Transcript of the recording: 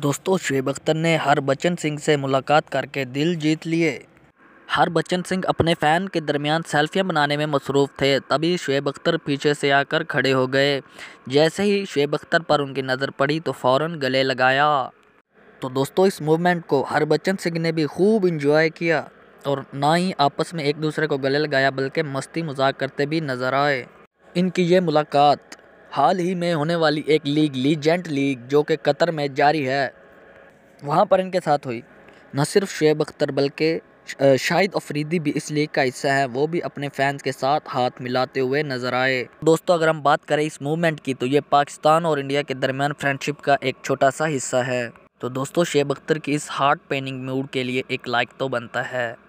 दोस्तों शुएब अख्तर ने हरबचन सिंह से मुलाकात करके दिल जीत लिए हरबचन सिंह अपने फ़ैन के दरमियान सेल्फियां बनाने में मसरूफ़ थे तभी शुएब अख्तर पीछे से आकर खड़े हो गए जैसे ही शुएब अख्तर पर उनकी नज़र पड़ी तो फ़ौर गले लगाया तो दोस्तों इस मूवमेंट को हरबचन सिंह ने भी खूब इंजॉय किया और ना ही आपस में एक दूसरे को गले लगाया बल्कि मस्ती मजाक करते भी नज़र आए इनकी ये मुलाकात हाल ही में होने वाली एक लीग लीजेंट लीग जो कि कतर में जारी है वहाँ पर इनके साथ हुई न सिर्फ शेब अख्तर बल्कि शाहिद अफरीदी भी इस लीग का हिस्सा है वो भी अपने फैंस के साथ हाथ मिलाते हुए नजर आए दोस्तों अगर हम बात करें इस मूवमेंट की तो ये पाकिस्तान और इंडिया के दरमियान फ्रेंडशिप का एक छोटा सा हिस्सा है तो दोस्तों शेब अख्तर की इस हार्ट पेनिंग मूड के लिए एक लाइक तो बनता है